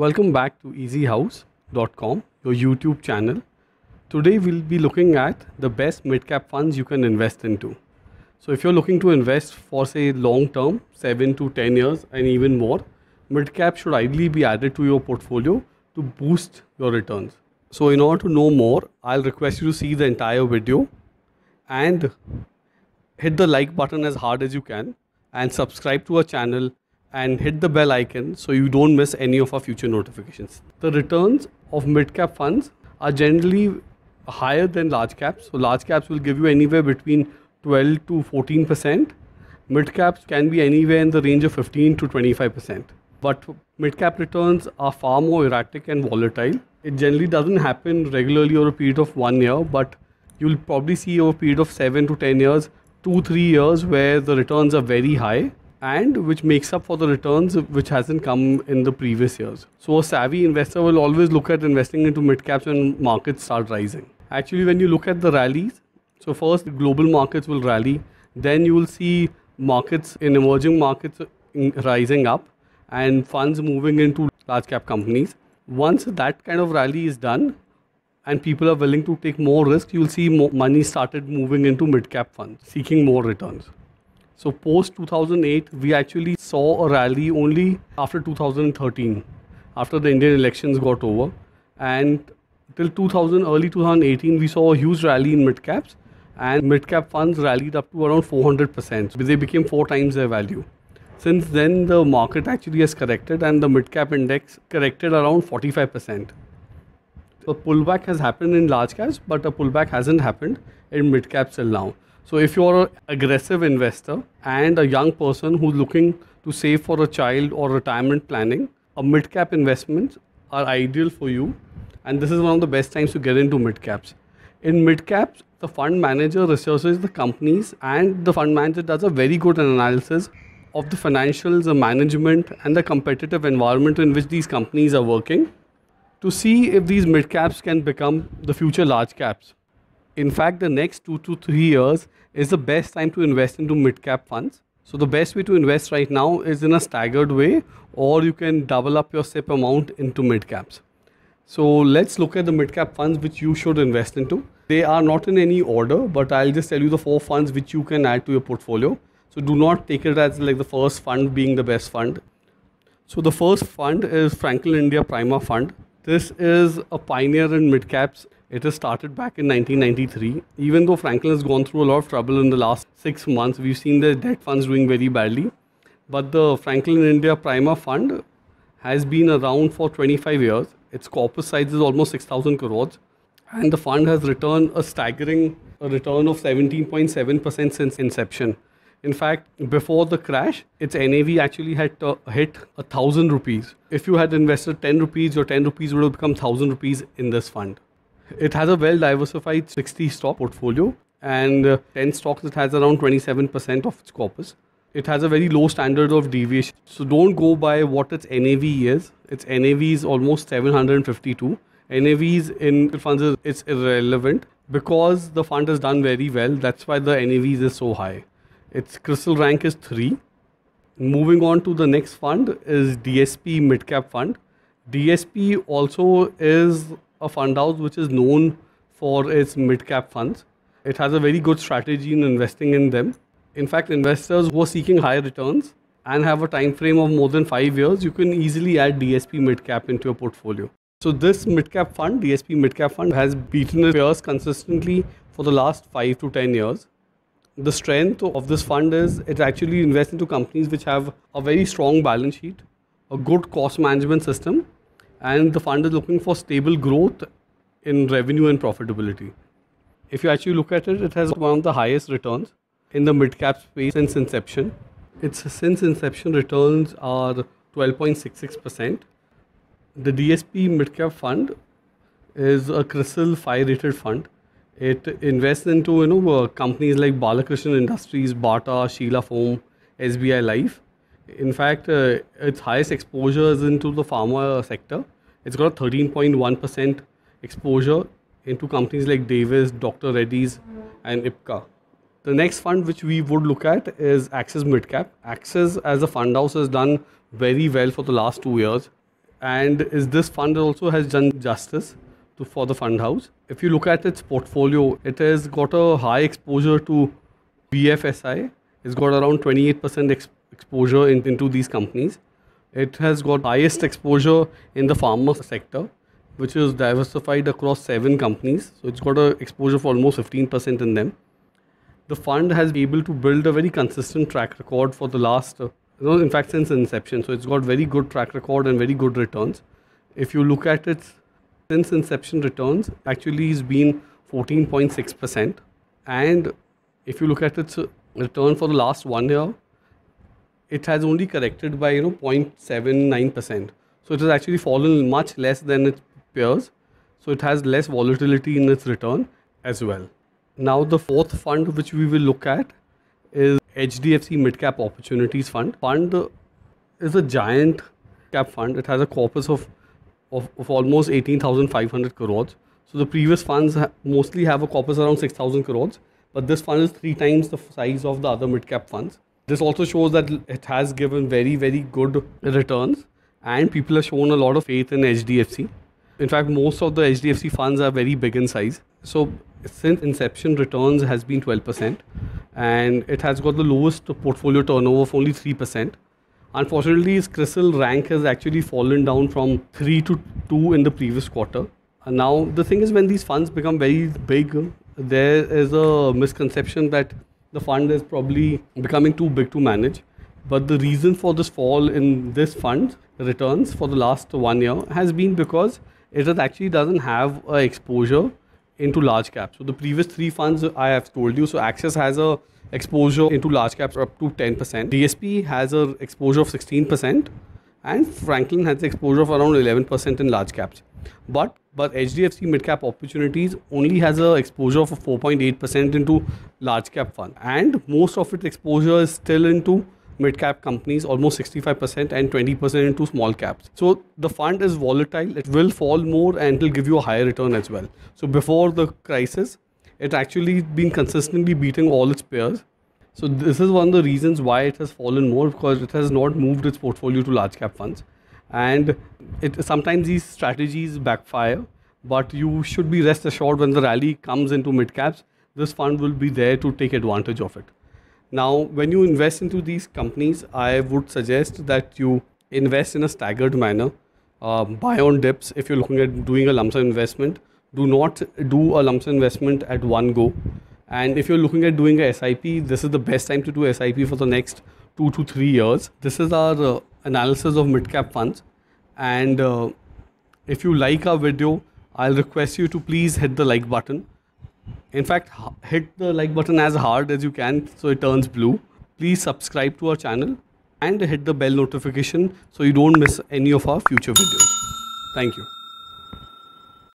Welcome back to easyhouse.com, your YouTube channel. Today we'll be looking at the best mid-cap funds you can invest into. So if you're looking to invest for say long term, 7 to 10 years and even more, mid-cap should ideally be added to your portfolio to boost your returns. So in order to know more, I'll request you to see the entire video and hit the like button as hard as you can and subscribe to our channel and hit the bell icon so you don't miss any of our future notifications. The returns of mid cap funds are generally higher than large caps. So, large caps will give you anywhere between 12 to 14 percent. Mid caps can be anywhere in the range of 15 to 25 percent. But mid cap returns are far more erratic and volatile. It generally doesn't happen regularly over a period of one year, but you'll probably see over a period of 7 to 10 years, 2 3 years where the returns are very high and which makes up for the returns which hasn't come in the previous years. So a savvy investor will always look at investing into mid caps when markets start rising. Actually, when you look at the rallies, so first global markets will rally, then you will see markets in emerging markets rising up and funds moving into large cap companies. Once that kind of rally is done and people are willing to take more risk, you'll see more money started moving into mid cap funds, seeking more returns. So post 2008, we actually saw a rally only after 2013, after the Indian elections got over, and till 2000, early 2018, we saw a huge rally in mid caps, and mid cap funds rallied up to around 400%. They became four times their value. Since then, the market actually has corrected, and the mid cap index corrected around 45% a pullback has happened in large caps, but a pullback hasn't happened in mid caps till now. So if you are an aggressive investor and a young person who's looking to save for a child or retirement planning, a mid cap investments are ideal for you. And this is one of the best times to get into mid caps. In mid caps, the fund manager researches the companies and the fund manager does a very good analysis of the financials, the management, and the competitive environment in which these companies are working to see if these mid caps can become the future large caps in fact the next two to three years is the best time to invest into mid cap funds so the best way to invest right now is in a staggered way or you can double up your SIP amount into mid caps. So let's look at the mid cap funds which you should invest into. They are not in any order, but I'll just tell you the four funds which you can add to your portfolio. So do not take it as like the first fund being the best fund. So the first fund is Franklin India Prima Fund. This is a pioneer in mid caps it has started back in 1993. Even though Franklin has gone through a lot of trouble in the last six months, we've seen the debt funds doing very badly. But the Franklin India Prima Fund has been around for 25 years. Its corpus size is almost 6,000 crores. And the fund has returned a staggering return of 17.7% since inception. In fact, before the crash, its NAV actually had uh, hit a thousand rupees. If you had invested 10 rupees, your 10 rupees would have become thousand rupees in this fund. It has a well diversified 60 stock portfolio and uh, 10 stocks it has around 27% of its corpus. It has a very low standard of deviation. So don't go by what its NAV is. Its NAV is almost 752. NAVs in funds is irrelevant because the fund has done very well. That's why the NAVs is so high. Its crystal rank is 3. Moving on to the next fund is DSP Midcap Fund. DSP also is a fund house which is known for its mid cap funds. It has a very good strategy in investing in them. In fact, investors who are seeking higher returns and have a time frame of more than five years, you can easily add DSP mid cap into your portfolio. So this mid cap fund, DSP mid cap fund, has beaten its peers consistently for the last five to ten years. The strength of this fund is it actually invests into companies which have a very strong balance sheet, a good cost management system, and the fund is looking for stable growth in revenue and profitability. If you actually look at it, it has one of the highest returns in the mid cap space since inception. Its since inception returns are 12.66%. The DSP mid cap fund is a crystal 5 rated fund. It invests into you know uh, companies like Balakrishnan Industries, Bata, Sheila Foam, SBI Life in fact, uh, its highest exposure is into the pharma sector. It's got a 13.1% exposure into companies like Davis, Dr. Reddy's, and IPCA. The next fund which we would look at is Axis Midcap. Axis as a fund house has done very well for the last two years and is this fund also has done justice to, for the fund house. If you look at its portfolio, it has got a high exposure to BFSI. It's got around 28% exposure exposure in, into these companies. It has got highest exposure in the pharma sector, which is diversified across seven companies. So it's got an exposure for almost 15% in them. The fund has been able to build a very consistent track record for the last, uh, you know, in fact, since inception. So it's got very good track record and very good returns. If you look at its since inception returns, actually has been 14.6%. And if you look at its uh, return for the last one year, it has only corrected by you know 0.79%. So it has actually fallen much less than its peers. So it has less volatility in its return as well. Now the fourth fund which we will look at is HDFC Midcap Opportunities Fund. Fund is a giant cap fund. It has a corpus of of, of almost 18,500 crores. So the previous funds ha mostly have a corpus around 6,000 crores, but this fund is three times the size of the other mid cap funds. This also shows that it has given very, very good returns and people have shown a lot of faith in HDFC. In fact, most of the HDFC funds are very big in size. So since inception returns has been 12% and it has got the lowest portfolio turnover of only 3%. Unfortunately, its crystal rank has actually fallen down from 3 to 2 in the previous quarter. And now, the thing is, when these funds become very big, there is a misconception that the fund is probably becoming too big to manage. But the reason for this fall in this fund returns for the last one year has been because it actually doesn't have a exposure into large caps. So the previous three funds I have told you, so Access has a exposure into large caps up to 10%. DSP has a exposure of 16% and Franklin has exposure of around 11% in large caps. But but HDFC Midcap Opportunities only has a exposure of 4.8% into large cap fund, and most of its exposure is still into midcap companies almost 65% and 20% into small caps so the fund is volatile it will fall more and it will give you a higher return as well so before the crisis it actually been consistently beating all its peers so this is one of the reasons why it has fallen more because it has not moved its portfolio to large cap funds and it, sometimes these strategies backfire but you should be rest assured when the rally comes into mid caps this fund will be there to take advantage of it now when you invest into these companies i would suggest that you invest in a staggered manner uh, buy on dips if you're looking at doing a lump sum investment do not do a lump sum investment at one go and if you're looking at doing a sip this is the best time to do sip for the next two to three years. This is our uh, analysis of mid cap funds. And uh, if you like our video, I'll request you to please hit the like button. In fact, hit the like button as hard as you can so it turns blue. Please subscribe to our channel and hit the bell notification so you don't miss any of our future videos. Thank you.